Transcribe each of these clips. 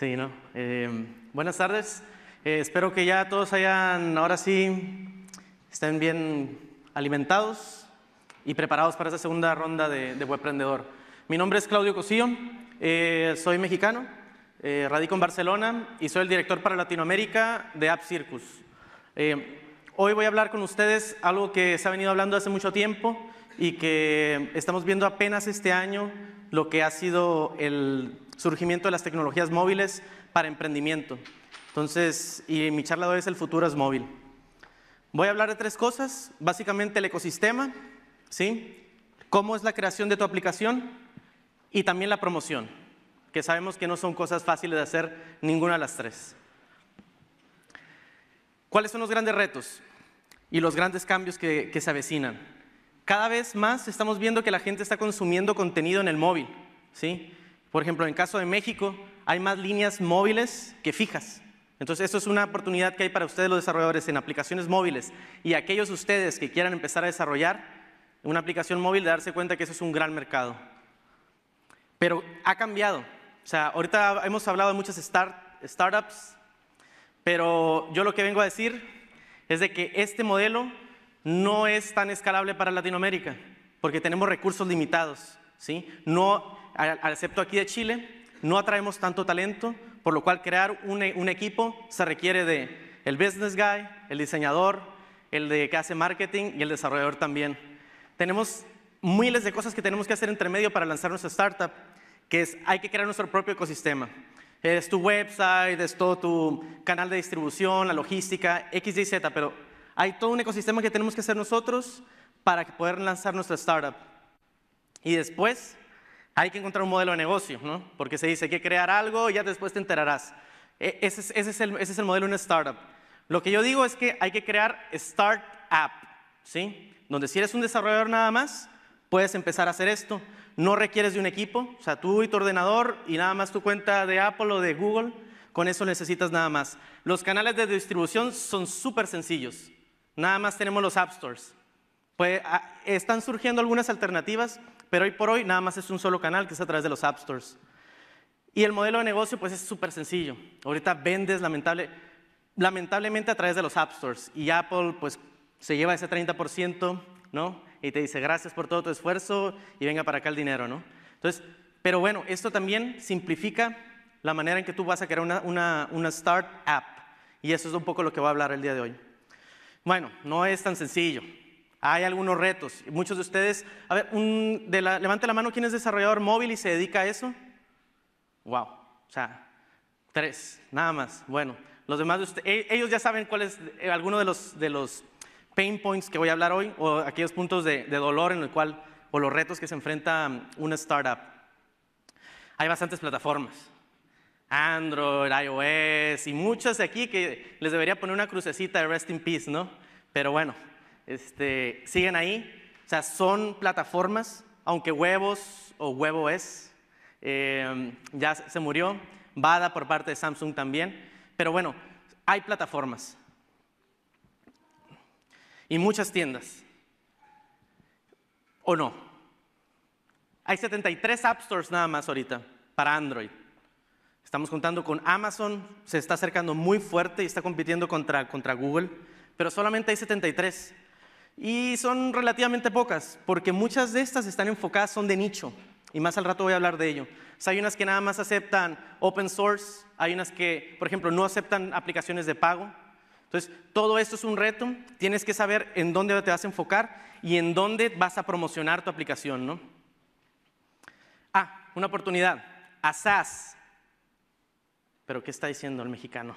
Sí, em, buenas tardes. Eh, espero que ya todos hayan, ahora sí, estén bien alimentados y preparados para esta segunda ronda de, de emprendedor. Mi nombre es Claudio Cocío, eh, soy mexicano, eh, radico en Barcelona y soy el director para Latinoamérica de App Circus. Em, hoy voy a hablar con ustedes algo que se ha venido hablando hace mucho tiempo y que estamos viendo apenas este año lo que ha sido el surgimiento de las tecnologías móviles para emprendimiento. Entonces, y mi charla de hoy es el futuro es móvil. Voy a hablar de tres cosas, básicamente el ecosistema, ¿sí? cómo es la creación de tu aplicación y también la promoción, que sabemos que no son cosas fáciles de hacer ninguna de las tres. ¿Cuáles son los grandes retos y los grandes cambios que, que se avecinan? Cada vez más estamos viendo que la gente está consumiendo contenido en el móvil, ¿sí? Por ejemplo, en el caso de México, hay más líneas móviles que fijas. Entonces, eso es una oportunidad que hay para ustedes los desarrolladores en aplicaciones móviles y aquellos ustedes que quieran empezar a desarrollar una aplicación móvil, de darse cuenta que eso es un gran mercado. Pero ha cambiado. O sea, ahorita hemos hablado de muchas startups, pero yo lo que vengo a decir es de que este modelo no es tan escalable para Latinoamérica, porque tenemos recursos limitados. ¿sí? No, excepto aquí de Chile, no atraemos tanto talento, por lo cual crear e, un, equipo se requiere de el business guy, el diseñador, el de que hace marketing y el desarrollador también. Tenemos miles de cosas que tenemos que hacer entre medio para lanzar nuestra startup, que es hay que crear nuestro propio ecosistema. Es tu website, es todo tu canal de distribución, la logística, X, Y, Z, pero hay todo un ecosistema que tenemos que hacer nosotros para poder lanzar nuestra startup. Y después hay que encontrar un modelo de negocio, ¿no? Porque se dice que crear algo y ya después te enterarás. E, ese es, el, modelo de una startup. Lo que yo digo es que hay que crear startup, ¿sí? Donde si eres un desarrollador nada más, puedes empezar a hacer esto. No requieres de un equipo, o sea, tú y tu ordenador y nada más tu cuenta de Apple o de Google, con eso necesitas nada más. Los canales de distribución son súper sencillos. Nada más tenemos los app stores. Pues, ah, están surgiendo algunas alternativas, pero hoy por hoy nada más es un solo canal que es a través de los App Stores. Y el modelo de negocio pues es súper sencillo. Ahorita vendes lamentable, lamentablemente a través de los App Stores y Apple pues se lleva ese 30%, ¿no? Y te dice gracias por todo tu esfuerzo y venga para acá el dinero, ¿no? Entonces, pero bueno, esto también simplifica la manera en que tú vas a crear una, una, start app. Y eso es un poco lo que voy a hablar el día de hoy. Bueno, no es tan sencillo hay algunos retos. Muchos de ustedes, a ver, la, levante la mano, ¿quién es desarrollador móvil y se dedica a eso? Wow, o sea, tres, nada más. Bueno, los demás de ustedes, ellos ya saben cuál es eh, alguno de los, de los pain points que voy a hablar hoy o aquellos puntos de, de dolor en el cual, o los retos que se enfrenta um, una startup. Hay bastantes plataformas, Android, iOS y muchas de aquí que les debería poner una crucecita de Rest in Peace, ¿no? Pero bueno, este, siguen ahí. O sea, son plataformas, aunque huevos o huevo es. Em, ya se murió. Bada por parte de Samsung también. Pero bueno, hay plataformas. Y muchas tiendas. ¿O no? Hay 73 App Stores nada más ahorita para Android. Estamos contando con Amazon, se está acercando muy fuerte y está compitiendo contra, contra Google, pero solamente hay 73. Y son relativamente pocas, porque muchas de estas están enfocadas, son de nicho, y más al rato voy a hablar de ello. hay unas que nada más aceptan open source, hay unas que, por ejemplo, no aceptan aplicaciones de pago. Entonces, todo esto es un reto, tienes que saber en dónde te vas a enfocar y en dónde vas a promocionar tu aplicación, ¿no? Ah, una oportunidad, SAS. ¿Pero qué está diciendo el mexicano?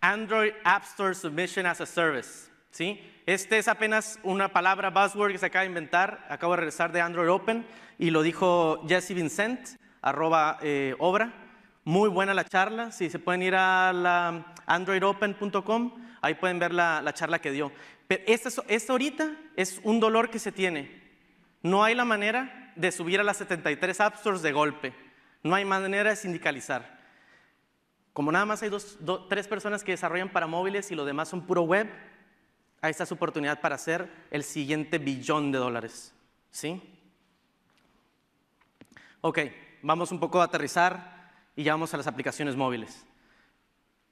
Android App Store Submission as a Service. ¿sí? Este es apenas una palabra buzzword que se acaba de inventar. Acabo de regresar de Android Open y lo dijo Jesse Vincent, arroba eh, obra. Muy buena la charla. Si se pueden ir a la androidopen.com, ahí pueden ver la, charla que dio. Pero esta, esta ahorita es un dolor que se tiene. No hay la manera de subir a las 73 App Stores de golpe. No hay manera de sindicalizar. Como nada más hay dos, tres personas que desarrollan para móviles y lo demás son puro web, ahí está su oportunidad para hacer el siguiente billón de dólares. ¿Sí? Ok, vamos un poco a aterrizar y ya vamos a las aplicaciones móviles.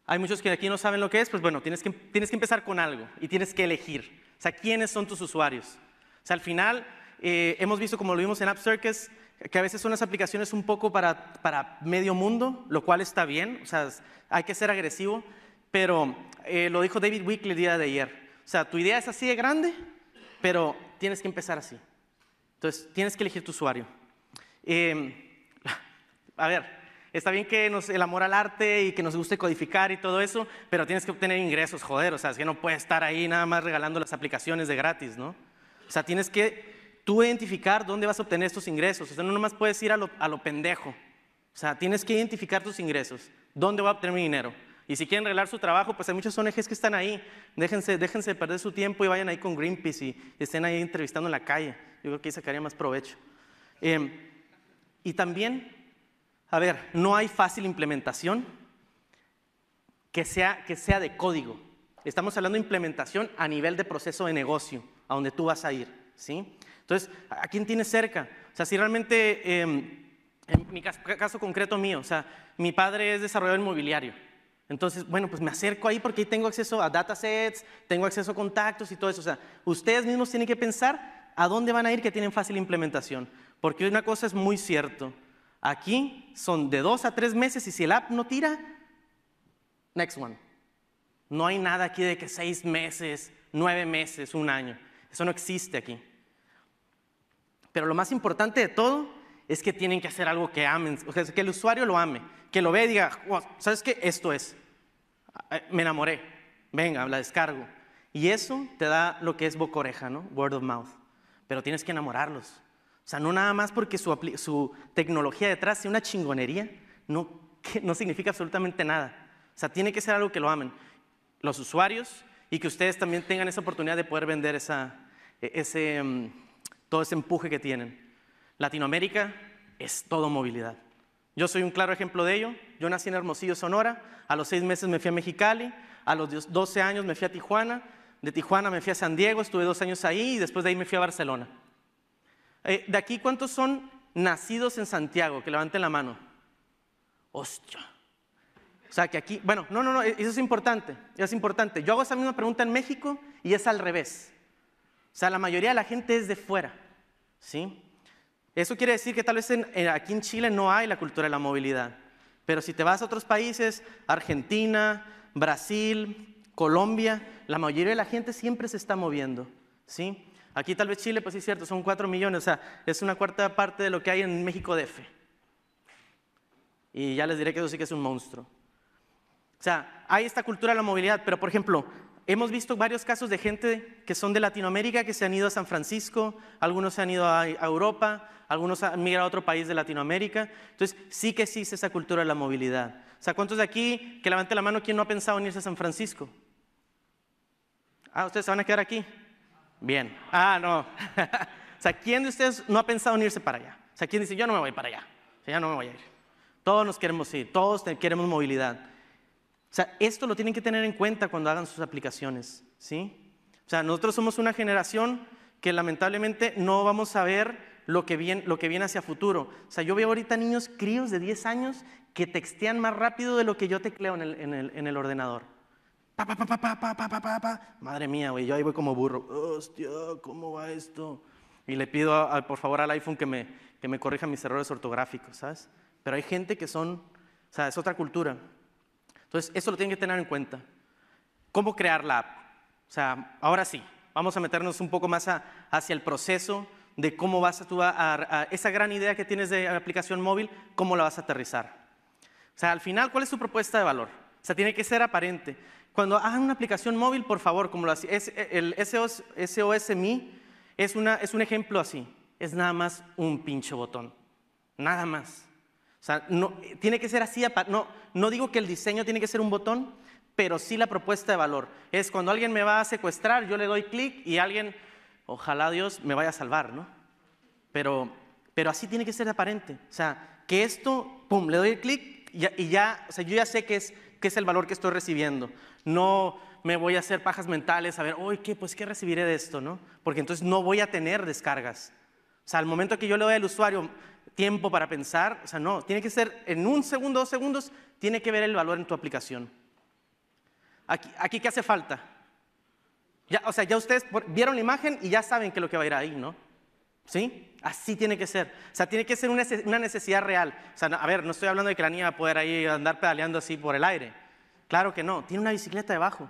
Hay muchos que aquí no saben lo que es, pues bueno, tienes que, empezar con algo y tienes que elegir. O sea, ¿quiénes son tus usuarios? O sea, al final, eh, hemos visto, como lo vimos en App Circus, que a veces son las aplicaciones un poco para, medio mundo, lo cual está bien, o sea, hay que ser agresivo, pero eh, lo dijo David Wickley el día de ayer. O sea, tu idea es así de grande, pero tienes que empezar así. Entonces, tienes que elegir tu usuario. Em, a ver, está bien que nos, el amor al arte y que nos guste codificar y todo eso, pero tienes que obtener ingresos, joder, o sea, es que no puedes estar ahí nada más regalando las aplicaciones de gratis, ¿no? O sea, tienes que tú identificar dónde vas a obtener estos ingresos. O sea, no nomás puedes ir a lo, pendejo. O sea, tienes que identificar tus ingresos. ¿Dónde voy a obtener mi dinero? Y si quieren regalar su trabajo, pues hay muchas ONGs que están ahí. Déjense, déjense perder su tiempo y vayan ahí con Greenpeace y estén ahí entrevistando en la calle. Yo creo que ahí sacaría más provecho. Em, y también, a ver, no hay fácil implementación que sea, que sea de código. Estamos hablando de implementación a nivel de proceso de negocio, a donde tú vas a ir. ¿sí? Entonces, ¿a quién tienes cerca? O sea, si realmente, em, en mi caso, concreto mío, o sea, mi padre es desarrollador inmobiliario. Entonces, bueno, pues me acerco ahí porque ahí tengo acceso a datasets, tengo acceso a contactos y todo eso. O sea, ustedes mismos tienen que pensar a dónde van a ir que tienen fácil implementación. Porque una cosa es muy cierto. Aquí son de dos a tres meses y si el app no tira, next one. No hay nada aquí de que seis meses, nueve meses, un año. Eso no existe aquí. Pero lo más importante de todo es que tienen que hacer algo que amen, o sea, que el usuario lo ame, que lo vea y diga, ¿sabes qué? Esto es. Ah, eh, me enamoré. Venga, la descargo. Y eso te da lo que es boca oreja, ¿no? Word of mouth. Pero tienes que enamorarlos. O sea, no nada más porque su, tecnología detrás sea una chingonería, no, no significa absolutamente nada. O sea, tiene que ser algo que lo amen los usuarios y que ustedes también tengan esa oportunidad de poder vender esa, e-, ese, mm, todo ese empuje que tienen. Latinoamérica es todo movilidad. Yo soy un claro ejemplo de ello. Yo nací en Hermosillo, Sonora. A los seis meses me fui a Mexicali. A los 12 años me fui a Tijuana. De Tijuana me fui a San Diego. Estuve dos años ahí y después de ahí me fui a Barcelona. Eh, de aquí, ¿cuántos son nacidos en Santiago? Que levanten la mano. Hostia. O sea, que aquí, bueno, no, no, no, e, eso es importante, eso es importante. Yo hago esa misma pregunta en México y es al revés. O sea, la mayoría de la gente es de fuera. ¿sí? Eso quiere decir que tal vez aquí en Chile no hay la cultura de la movilidad, pero si te vas a otros países, Argentina, Brasil, Colombia, la mayoría de la gente siempre se está moviendo, ¿sí? Aquí tal vez Chile, pues sí es cierto, son 4 millones, o sea, es una cuarta parte de lo que hay en México DF. Y ya les diré que eso sí que es un monstruo. O sea, hay esta cultura de la movilidad, pero por ejemplo, hemos visto varios casos de gente que son de Latinoamérica que se han ido a San Francisco, algunos se han ido a, Europa, algunos han migrado a otro país de Latinoamérica. Entonces, sí que existe esa cultura de la movilidad. O sea, ¿cuántos de aquí que levanten la mano quién no ha pensado en irse a San Francisco? Ah, ¿ustedes se van a quedar aquí? Bien. Ah, no. o sea, ¿quién de ustedes no ha pensado en irse para allá? O sea, ¿quién dice, yo no me voy para allá? O sea, ya no me voy a ir. Todos nos queremos ir, todos queremos movilidad. O sea, esto lo tienen que tener en cuenta cuando hagan sus aplicaciones, ¿sí? O sea, nosotros somos una generación que lamentablemente no vamos a ver lo que viene, lo que viene hacia futuro. O sea, yo veo ahorita niños críos de 10 años que textean más rápido de lo que yo tecleo en el, en el, en el ordenador. Pa, pa, pa, pa, pa, pa, pa, pa, Madre mía, güey, yo ahí voy como burro. Hostia, ¿cómo va esto? Y le pido, por favor, al iPhone que me, que me corrija mis errores ortográficos, ¿sabes? Pero hay gente que son, o sea, es otra cultura. Entonces, eso lo tienen que tener en cuenta. ¿Cómo crear la app? O sea, ahora sí, vamos a meternos un poco más hacia el proceso de cómo vas a, tú esa gran idea que tienes de aplicación móvil, cómo la vas a aterrizar. O sea, al final, ¿cuál es su propuesta de valor? O sea, tiene que ser aparente. Cuando hagan una aplicación móvil, por favor, como lo el SOS, es, es un ejemplo así. Es nada más un pinche botón. Nada más. O sea, no, tiene que ser así. No, no digo que el diseño tiene que ser un botón, pero sí la propuesta de valor. Es cuando alguien me va a secuestrar, yo le doy clic y alguien, ojalá Dios me vaya a salvar, ¿no? Pero, pero así tiene que ser aparente. O sea, que esto, pum, le doy clic y, ya, o sea, yo ya sé que es, es el valor que estoy recibiendo. No me voy a hacer pajas mentales a ver, uy, ¿qué? Pues, ¿qué recibiré de esto, no? Porque entonces no voy a tener descargas. O sea, al momento que yo le doy al usuario tiempo para pensar, o sea, no, tiene que ser en un segundo, dos segundos, tiene que ver el valor en tu aplicación. Aquí, ¿qué hace falta? o sea, ya ustedes vieron la imagen y ya saben que lo que va a ir ahí, ¿no? ¿Sí? Así tiene que ser. O sea, tiene que ser una necesidad real. O sea, a ver, no estoy hablando de que la niña va a poder ahí andar pedaleando así por el aire. Claro que no, tiene una bicicleta debajo.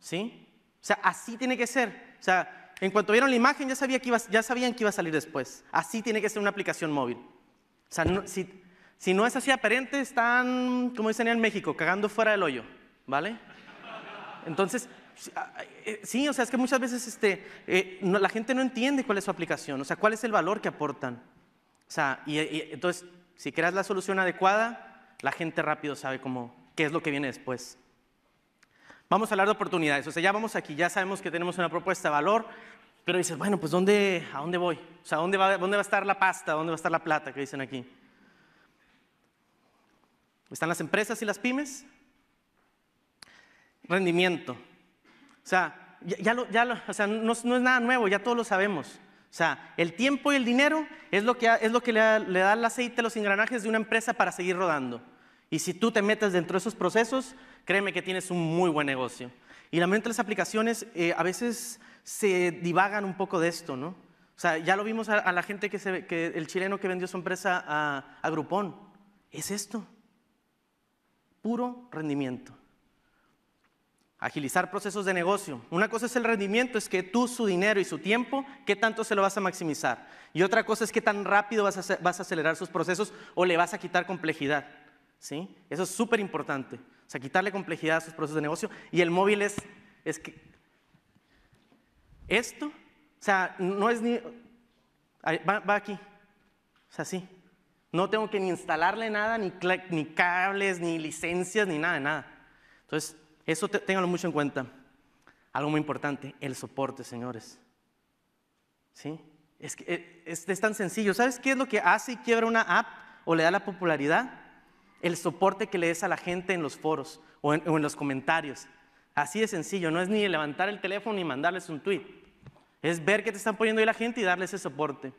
¿Sí? O sea, así tiene que ser. O sea, en cuanto vieron la imagen ya, sabía que iba, ya sabían que iba a salir después. Así tiene que ser una aplicación móvil. O sea, si, no es así aparente, están, como dicen en México, cagando fuera del hoyo, ¿vale? Entonces, ah, eh, sí, o sea, es que muchas veces este, eh, la gente no entiende cuál es su aplicación, o sea, cuál es el valor que aportan. O sea, entonces, si creas la solución adecuada, la gente rápido sabe cómo, qué es lo que viene después. Vamos a hablar de oportunidades. O sea, ya vamos aquí, ya sabemos que tenemos una propuesta de valor, pero dices, bueno, pues ¿dónde, ¿a dónde voy? O sea, ¿dónde va, ¿dónde va a estar la pasta? ¿Dónde va a estar la plata que dicen aquí? Están las empresas y las pymes. Rendimiento. O sea, ya, o sea no, es nada nuevo, ya todos lo sabemos. O sea, el tiempo y el dinero es lo que, es lo que le, le da el aceite a los engranajes de una empresa para seguir rodando. Y si tú te metes dentro de esos procesos, créeme que tienes un muy buen negocio. Y la de las aplicaciones eh, a veces se divagan un poco de esto, ¿no? O sea, ya lo vimos a, la gente que, el chileno que vendió su empresa a, a Groupon. Es esto, puro rendimiento. Agilizar procesos de negocio. Una cosa es el rendimiento, es que tú, su dinero y su tiempo, ¿qué tanto se lo vas a maximizar? Y otra cosa es qué tan rápido vas a acelerar sus procesos o le vas a quitar complejidad. ¿sí? Eso es súper importante. O sea, quitarle complejidad a sus procesos de negocio. Y el móvil es, es que esto, o sea, no es ni, va, aquí, o sea, sí. No tengo que ni instalarle nada, ni, ni cables, ni licencias, ni nada, nada. Entonces, eso ténganlo mucho en cuenta. Algo muy importante, el soporte, señores. ¿Sí? Es, que, eh, es tan sencillo. ¿Sabes qué es lo que hace y quiebra una app o le da la popularidad? el soporte que le des a la gente en los foros o en, los comentarios. Así de sencillo, no es ni levantar el teléfono ni mandarles un tweet. Es ver que te están poniendo ahí la gente y darles ese soporte.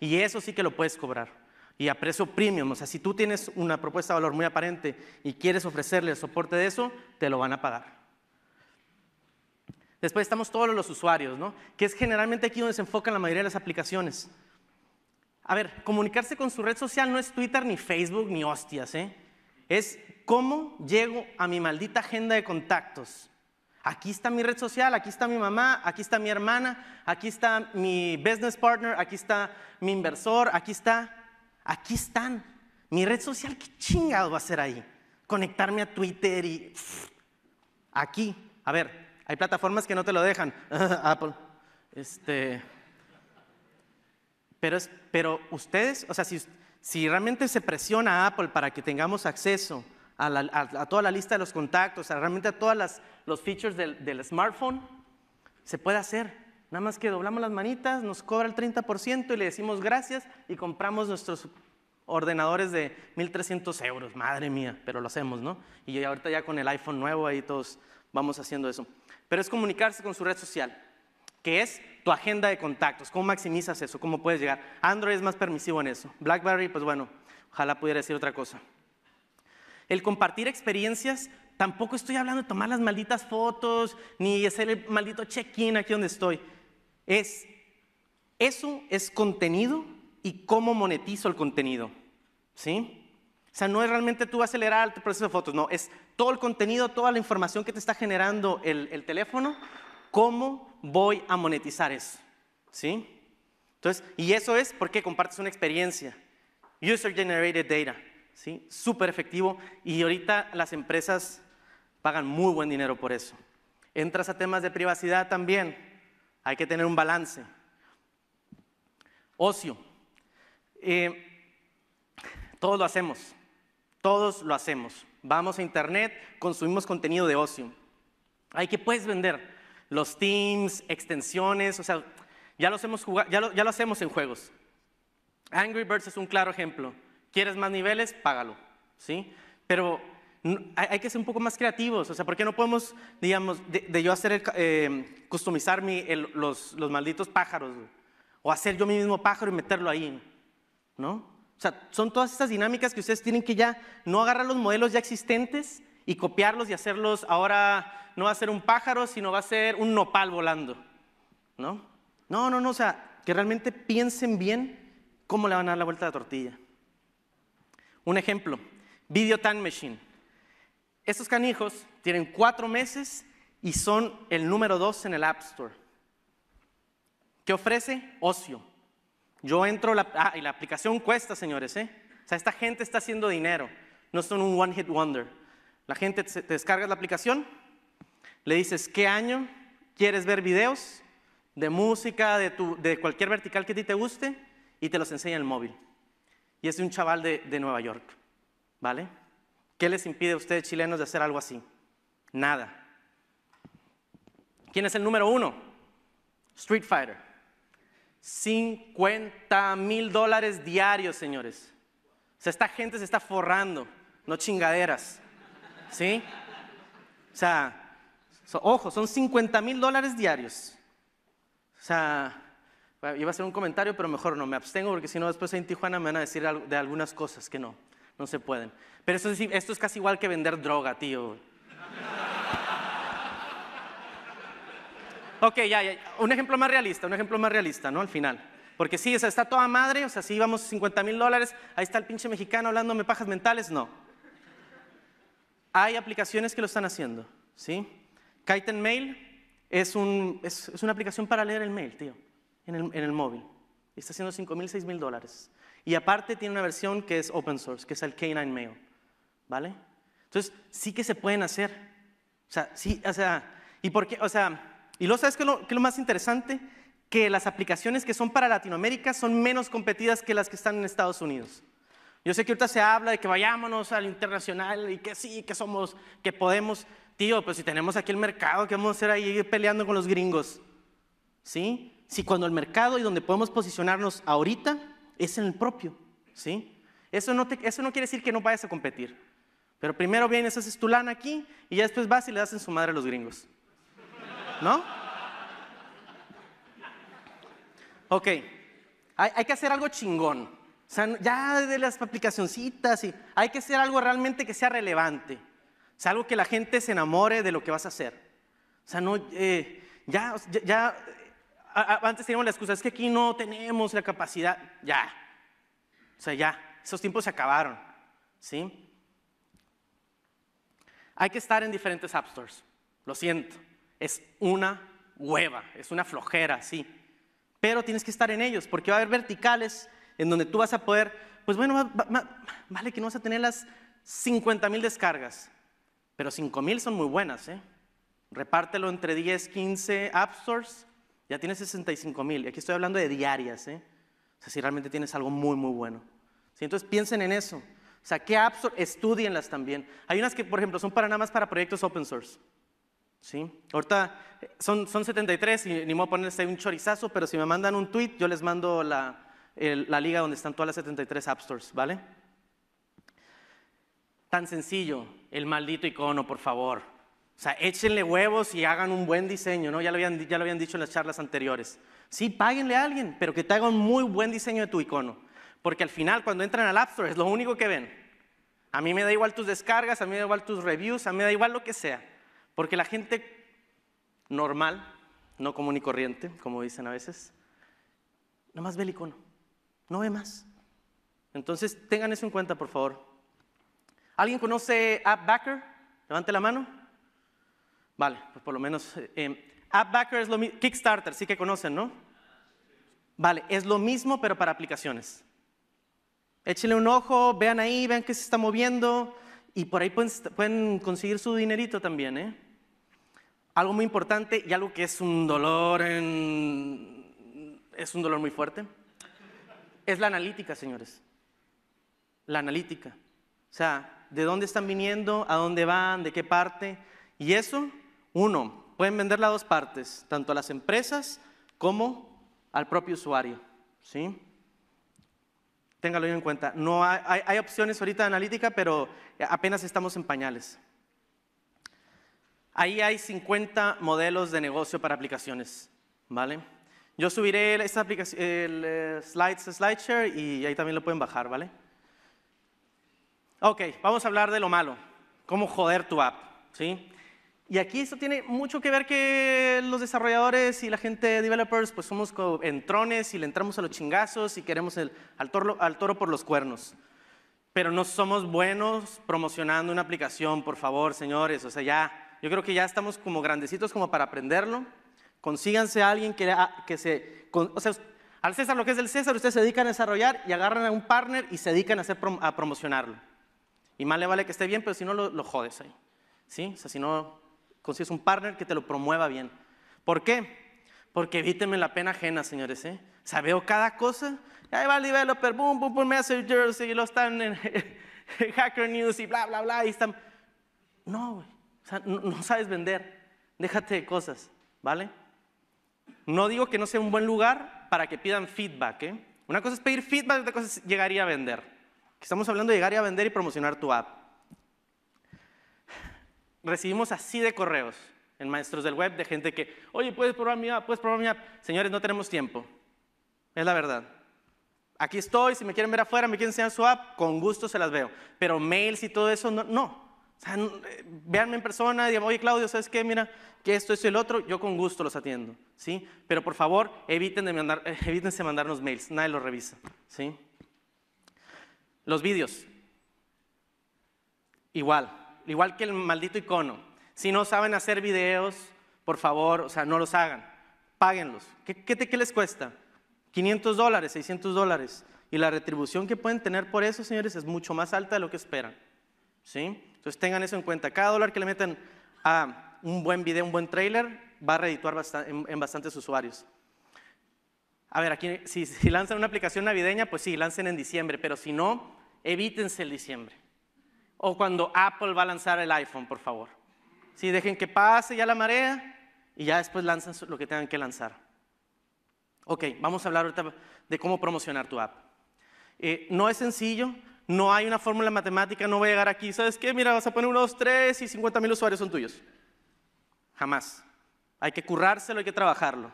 Y eso sí que lo puedes cobrar. Y a precio premium, o sea, si tú tienes una propuesta de valor muy aparente y quieres ofrecerle el soporte de eso, te lo van a pagar. Después estamos todos los usuarios, ¿no? Que es generalmente aquí donde se enfocan la mayoría de las aplicaciones. A ver, comunicarse con su red social no es Twitter, ni Facebook, ni hostias, ¿eh? es cómo llego a mi maldita agenda de contactos. Aquí está mi red social, aquí está mi mamá, aquí está mi hermana, aquí está mi business partner, aquí está mi inversor, aquí está, aquí están. Mi red social, ¿qué chingado va a ser ahí? Conectarme a Twitter y... aquí, a ver, hay plataformas que no te lo dejan. Apple. Este... Pero, es, pero ustedes, o sea, si si realmente se presiona a Apple para que tengamos acceso a, toda la lista de los contactos, a realmente a todos los features del, smartphone, se puede hacer. Nada más que doblamos las manitas, nos cobra el 30% y le decimos gracias y compramos nuestros ordenadores de 1.300 euros. Madre mía, pero lo hacemos, ¿no? Y ahorita ya con el iPhone nuevo ahí todos vamos haciendo eso. Pero es comunicarse con su red social que es tu agenda de contactos, cómo maximizas eso, cómo puedes llegar. Android es más permisivo en eso. BlackBerry, pues bueno, ojalá pudiera decir otra cosa. El compartir experiencias, tampoco estoy hablando de tomar las malditas fotos, ni hacer el maldito check-in aquí donde estoy. Es, eso es contenido y cómo monetizo el contenido. ¿Sí? O sea, no es realmente tú acelerar el proceso de fotos, no, es todo el contenido, toda la información que te está generando el, el teléfono, cómo voy a monetizar eso. ¿Sí? Entonces, y eso es porque compartes una experiencia. User Generated Data, ¿sí? Súper efectivo y ahorita las empresas pagan muy buen dinero por eso. Entras a temas de privacidad también, hay que tener un balance. Ocio. Eh, todos lo hacemos, todos lo hacemos. Vamos a internet, consumimos contenido de ocio. Hay que puedes vender los teams, extensiones, o sea, ya, los hemos ya, lo, hacemos en juegos. Angry Birds es un claro ejemplo. ¿Quieres más niveles? Págalo, ¿sí? Pero hay que ser un poco más creativos, o sea, ¿por qué no podemos, digamos, de, yo hacer, el, eh, customizar los, malditos pájaros, o hacer yo mismo pájaro y meterlo ahí, ¿no? O sea, son todas estas dinámicas que ustedes tienen que ya no agarrar los modelos ya existentes y copiarlos y hacerlos ahora no va a ser un pájaro, sino va a ser un nopal volando. ¿No? No, no, no, o sea, que realmente piensen bien cómo le van a dar la vuelta de la tortilla. Un ejemplo, Video Time Machine. Estos canijos tienen cuatro meses y son el número dos en el App Store. ¿Qué ofrece? Ocio. Yo entro, ah, y la aplicación cuesta, señores, ¿eh? O sea, esta gente está haciendo dinero, no son un one-hit wonder. La gente te descarga la aplicación, le dices qué año, quieres ver videos de música, de, cualquier vertical que a ti te guste, y te los enseña en el móvil. Y es un chaval de, de Nueva York, ¿vale? ¿Qué les impide a ustedes chilenos de hacer algo así? Nada. ¿Quién es el número uno? Street Fighter. 50 mil dólares diarios, señores. O sea, esta gente se está forrando, no chingaderas. ¿Sí? O sea, ojo, son 50 mil dólares diarios. O sea, iba a hacer un comentario, pero mejor no, me abstengo porque si no después en Tijuana me van a decir de algunas cosas que no, no se pueden. Pero esto es, casi igual que vender droga, tío. Ok, ya, un ejemplo más realista, un ejemplo más realista, ¿no? Al final. Porque sí, está toda madre, o sea, si sí, íbamos 50 mil dólares, ahí está el pinche mexicano hablándome pajas mentales, no. Hay aplicaciones que lo están haciendo, ¿sí? Kaiten Mail es, una aplicación para leer el mail, tío, en el, móvil. Está haciendo 5 mil, 6 mil dólares. Y aparte tiene una versión que es open source, que es el K9 Mail, ¿vale? Entonces, sí que se pueden hacer. O sea, sí, o sea, y lo o sea, y ¿sabes que es lo más interesante? Que las aplicaciones que son para Latinoamérica son menos competidas que las que están en Estados Unidos. Yo sé que ahorita se habla de que vayámonos al internacional y que sí, que somos, que podemos. Tío, pues si tenemos aquí el mercado, ¿qué vamos a hacer ahí peleando con los gringos? ¿Sí? Si cuando el mercado y donde podemos posicionarnos ahorita es en el propio, ¿sí? Eso no, quiere decir que no vayas a competir. Pero primero vienes, haces tu lana aquí y ya después vas y le das su madre a los gringos. ¿No? Ok. hay, hay que hacer algo chingón. O sea, ya de las aplicacioncitas y hay que hacer algo realmente que sea relevante. O sea, algo que la gente se enamore de lo que vas a hacer. O sea, no, eh, ya, ya, antes teníamos la excusa, es que aquí no tenemos la capacidad. Ya. O sea, ya. Esos tiempos se acabaron. ¿Sí? Hay que estar en diferentes app stores. Lo siento. Es una hueva, es una flojera, sí. Pero tienes que estar en ellos porque va a haber verticales en donde tú vas a poder, pues bueno, vale que no vas a tener las 50 mil descargas, pero 5 mil son muy buenas, ¿eh? Repártelo entre 10, 15 app stores, ya tienes 65 mil. Y aquí estoy hablando de diarias, ¿eh? O sea, si realmente tienes algo muy, muy bueno. ¿Sí? Entonces piensen en eso. O sea, ¿qué app store, Estudienlas también. Hay unas que, por ejemplo, son para nada más para proyectos open source. ¿Sí? Ahorita eh, son, son 73 y ni modo ponerse un chorizazo, pero si me mandan un tweet, yo les mando la, la liga donde están todas las 73 App Stores, ¿vale? Tan sencillo, el maldito icono, por favor. O sea, échenle huevos y hagan un buen diseño, ¿no? Ya lo habían, ya lo habían dicho en las charlas anteriores. Sí, páguenle a alguien, pero que te haga un muy buen diseño de tu icono. Porque al final, cuando entran al App Store, es lo único que ven. A mí me da igual tus descargas, a mí me da igual tus reviews, a mí me da igual lo que sea. Porque la gente normal, no común y corriente, como dicen a veces, nomás ve el icono. No ve más. Entonces, tengan eso en cuenta, por favor. ¿Alguien conoce AppBacker? Levante la mano. Vale, pues por lo menos. Eh, AppBacker es lo mismo. Kickstarter, sí que conocen, ¿no? Vale, es lo mismo, pero para aplicaciones. Échenle un ojo, vean ahí, vean qué se está moviendo y por ahí pueden, conseguir su dinerito también. ¿eh? Algo muy importante y algo que es un dolor, en, es un dolor muy fuerte es la analítica, señores. La analítica. O sea, de dónde están viniendo, a dónde van, de qué parte. Y eso, uno, pueden venderla a dos partes, tanto a las empresas como al propio usuario. ¿sí? Téngalo en cuenta. No hay, opciones ahorita de analítica, pero apenas estamos en pañales. Ahí hay 50 modelos de negocio para aplicaciones, ¿vale? Yo subiré esta aplicación, el eh, slides, SlideShare y ahí también lo pueden bajar, ¿vale? Ok, vamos a hablar de lo malo. Cómo joder tu app, ¿sí? Y aquí esto tiene mucho que ver que los desarrolladores y la gente developers pues somos entrones y le entramos a los chingazos y queremos el, al, al toro por los cuernos. Pero no somos buenos promocionando una aplicación, por favor, señores. O sea, ya, yo creo que ya estamos como grandecitos como para aprenderlo Consíganse a alguien que, se... o sea, al César lo que es el César, ustedes se dedican a desarrollar y agarran a un partner y se dedican a, hacer a promocionarlo. Y más le vale que esté bien, pero si no, lo, jodes ahí. ¿Sí? O sea, si no consigues un partner que te lo promueva bien. ¿Por qué? Porque evíteme la pena ajena, señores. ¿eh? O cada cosa. Ahí va el developer, boom, boom, boom, messengers, y lo están en, Hacker News y bla, bla, bla. No, güey. O sea, no, no sabes vender. Déjate de cosas, ¿vale? No digo que no sea un buen lugar para que pidan feedback. ¿eh? Una cosa es pedir feedback, otra cosa es llegar y a vender. Estamos hablando de llegar y a vender y promocionar tu app. Recibimos así de correos en maestros del web de gente que, oye, puedes probar mi app, puedes probar mi app. Señores, no tenemos tiempo. Es la verdad. Aquí estoy, si me quieren ver afuera, me quieren enseñar su app, con gusto se las veo. Pero mails y todo eso, no. O sea, eh, véanme en persona, digan, oye Claudio, ¿sabes qué? Mira, que esto, es y el otro, yo con gusto los atiendo, ¿sí? Pero por favor, eviten de mandarnos mails, nadie los revisa, ¿sí? Los vídeos, igual, igual que el maldito icono. Si no saben hacer videos, por favor, o sea, no los hagan, páguenlos. ¿Qué, qué, qué les cuesta? 500 dólares, 600 dólares. Y la retribución que pueden tener por eso, señores, es mucho más alta de lo que esperan, ¿sí? Entonces tengan eso en cuenta. Cada dólar que le metan a un buen video, un buen trailer, va a reedituar en, bastantes usuarios. A ver, aquí, si, lanzan una aplicación navideña, pues sí, lancen en diciembre, pero si no, evítense el diciembre. O cuando Apple va a lanzar el iPhone, por favor. sí, dejen que pase ya la marea y ya después lanzan lo que tengan que lanzar. Ok, vamos a hablar ahorita de cómo promocionar tu app. Eh, no es sencillo, no hay una fórmula matemática, no voy a llegar aquí, ¿sabes qué? Mira, vas a poner unos 2, 3 y 50 mil usuarios son tuyos. Jamás. Hay que currárselo, hay que trabajarlo.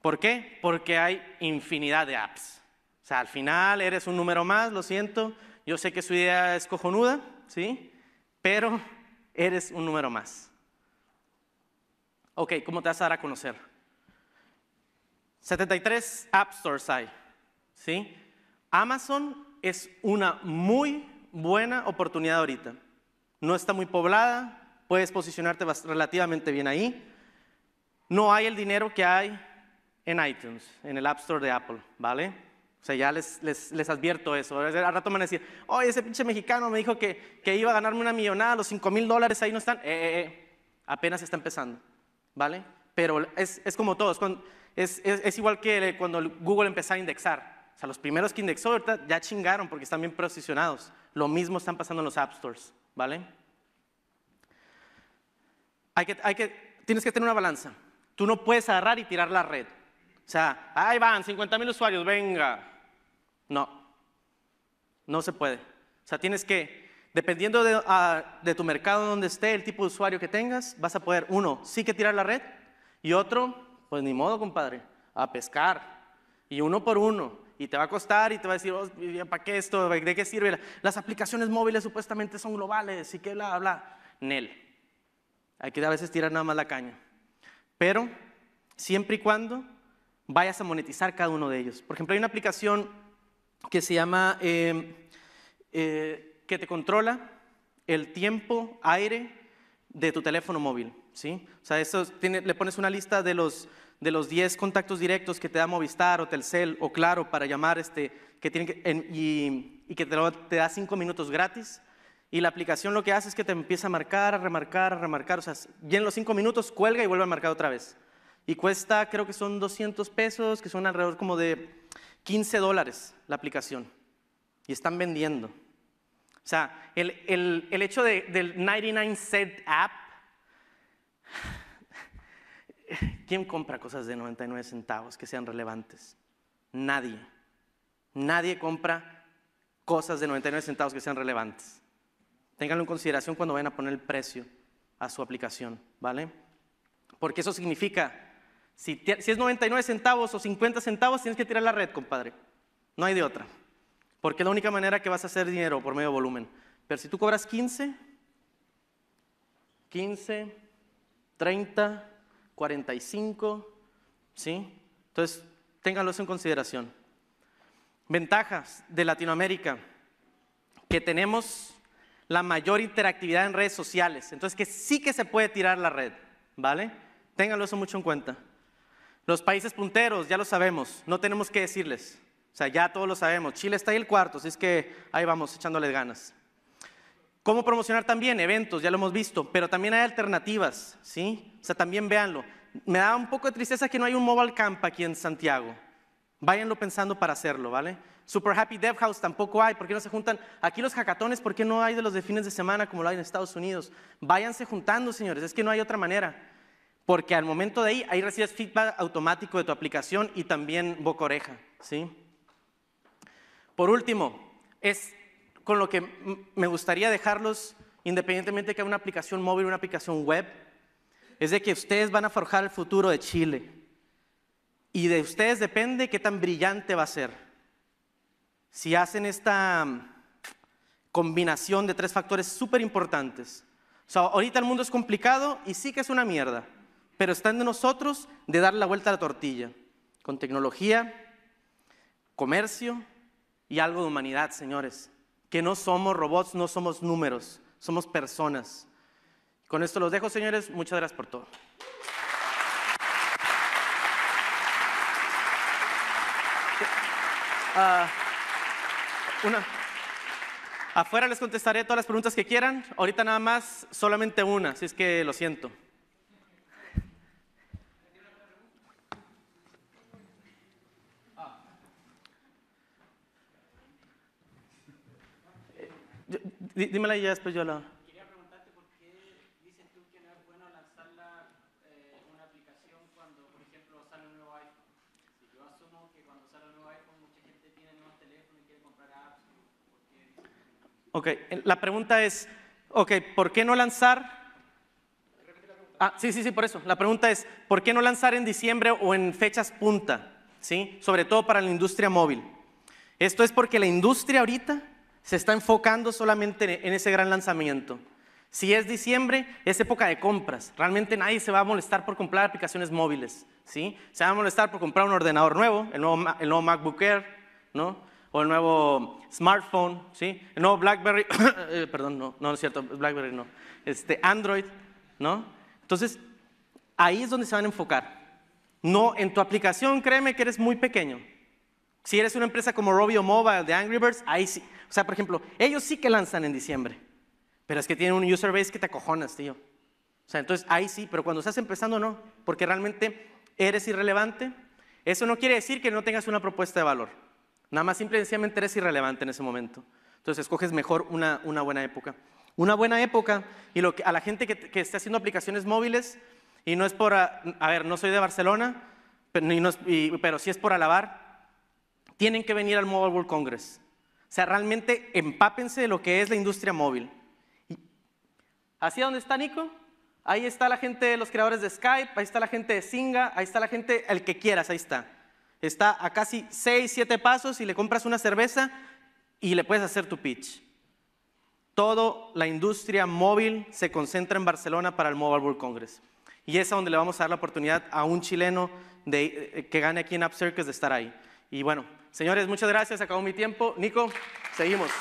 ¿Por qué? Porque hay infinidad de apps. O sea, al final eres un número más, lo siento, yo sé que su idea es cojonuda, ¿sí? Pero eres un número más. Ok, ¿cómo te vas a dar a conocer? 73 App Stores hay, ¿sí? Amazon es una muy buena oportunidad ahorita. No está muy poblada, puedes posicionarte relativamente bien ahí. No hay el dinero que hay en iTunes, en el App Store de Apple, ¿vale? O sea, ya les, advierto eso. Al rato me van a decir, oye, ese pinche mexicano me dijo que, que iba a ganarme una millonada, los 5 mil dólares ahí no están. Eh, eh, eh, apenas está empezando, ¿vale? Pero es, como todo, es, igual que cuando Google empezó a indexar. O sea, los primeros que indexó ahorita ya chingaron porque están bien posicionados. Lo mismo están pasando en los App Stores, ¿vale? Hay que, tienes que tener una balanza. Tú no puedes agarrar y tirar la red. O sea, ahí van, 50 mil usuarios, venga. No, no se puede. O sea, tienes que, dependiendo de, ah, de tu mercado donde esté, el tipo de usuario que tengas, vas a poder, uno, sí que tirar la red y otro, pues ni modo, compadre, a pescar. Y uno por uno y te va a costar y te va a decir, oh, ¿para qué esto? ¿De qué sirve? Las aplicaciones móviles supuestamente son globales y que bla, bla. Nel. hay que a veces tirar nada más la caña. Pero siempre y cuando vayas a monetizar cada uno de ellos. Por ejemplo, hay una aplicación que se llama, em, eh, que te controla el tiempo aire de tu teléfono móvil. ¿sí? O sea, eso tiene, le pones una lista de los de los 10 contactos directos que te da Movistar o Telcel o Claro para llamar este, que tienen y, que te, da 5 minutos gratis. Y la aplicación lo que hace es que te empieza a marcar, a remarcar, a remarcar. O sea, y en los 5 minutos cuelga y vuelve a marcar otra vez. Y cuesta, creo que son 200 pesos, que son alrededor como de 15 dólares la aplicación. Y están vendiendo. O sea, el, el, el hecho del 99 Cent App ¿Quién compra cosas de 99 centavos que sean relevantes? Nadie. Nadie compra cosas de 99 centavos que sean relevantes. Ténganlo en consideración cuando vayan a poner el precio a su aplicación, ¿vale? Porque eso significa, si, si es 99 centavos o 50 centavos, tienes que tirar la red, compadre. No hay de otra. Porque es la única manera que vas a hacer dinero por medio volumen. Pero si tú cobras 15, 15, 30, 45, ¿sí? Entonces, eso en consideración. Ventajas de Latinoamérica, que tenemos la mayor interactividad en redes sociales, entonces que sí que se puede tirar la red, ¿vale? Ténganlo eso mucho en cuenta. Los países punteros, ya lo sabemos, no tenemos que decirles, o sea, ya todos lo sabemos, Chile está ahí el cuarto, así es que ahí vamos echándoles ganas. ¿Cómo promocionar también? Eventos, ya lo hemos visto, pero también hay alternativas, ¿sí? O sea, también véanlo. Me da un poco de tristeza que no hay un mobile camp aquí en Santiago. Váyanlo pensando para hacerlo, ¿vale? Super Happy Dev House tampoco hay, ¿por qué no se juntan? Aquí los hackatones, ¿por qué no hay de los de fines de semana como lo hay en Estados Unidos? Váyanse juntando, señores, es que no hay otra manera. Porque al momento de ahí, ahí recibes feedback automático de tu aplicación y también boca oreja, ¿sí? Por último, es con lo que me gustaría dejarlos, independientemente de que haya una aplicación móvil, una aplicación web, es de que ustedes van a forjar el futuro de Chile. Y de ustedes depende qué tan brillante va a ser. Si hacen esta mm, combinación de tres factores súper importantes. O sea, ahorita el mundo es complicado y sí que es una mierda, pero están en nosotros de dar la vuelta a la tortilla, con tecnología, comercio y algo de humanidad, señores que no somos robots, no somos números, somos personas. Con esto los dejo, señores. Muchas gracias por todo. Ah, afuera les contestaré todas las preguntas que quieran. Ahorita nada más, solamente una, así es que lo siento. dímela ya después yo la... Quería preguntarte por qué dices tú que no es bueno lanzarla eh, una aplicación cuando, por ejemplo, sale un nuevo iPhone. Si yo asumo que cuando sale un nuevo iPhone mucha gente tiene nuevos teléfonos y quiere comprar apps. ¿por qué? Ok, eh, la pregunta es, ok, ¿por qué no lanzar? Ah, sí, sí, sí, por eso. La pregunta es, ¿por qué no lanzar en diciembre o en fechas punta? ¿Sí? Sobre todo para la industria móvil. Esto es porque la industria ahorita se está enfocando solamente en ese gran lanzamiento. Si es diciembre, es época de compras. Realmente nadie se va a molestar por comprar aplicaciones móviles. ¿sí? Se va a molestar por comprar un ordenador nuevo, el nuevo, el MacBook Air, ¿no? o el nuevo smartphone, ¿sí? el nuevo BlackBerry, eh, perdón, no, no es cierto, BlackBerry no, este, Android. ¿no? Entonces, ahí es donde se van a enfocar. No, en tu aplicación, créeme que eres muy pequeño. Si eres una empresa como Robio Mobile de Angry Birds, ahí sí. O sea, por ejemplo, ellos sí que lanzan en diciembre, pero es que tienen un user base que te acojonas, tío. O sea, entonces ahí sí, pero cuando estás empezando no, porque realmente eres irrelevante. Eso no quiere decir que no tengas una propuesta de valor. Nada más simplemente eres irrelevante en ese momento. Entonces escoges mejor una, buena época. Una buena época, y lo que, a la gente que, que está haciendo aplicaciones móviles, y no es por, ah, a, ver, no soy de Barcelona, pero, si pero sí es por alabar, tienen que venir al Mobile World Congress. O sea, realmente empápense de lo que es la industria móvil. ¿Hacia dónde está Nico? Ahí está la gente de los creadores de Skype, ahí está la gente de Singa, ahí está la gente, el que quieras, ahí está. Está a casi seis, siete pasos y le compras una cerveza y le puedes hacer tu pitch. Toda la industria móvil se concentra en Barcelona para el Mobile World Congress. Y es a donde le vamos a dar la oportunidad a un chileno eh, que gane aquí en App de estar ahí. Y bueno, Señores, muchas gracias. Acabó mi tiempo. Nico, seguimos.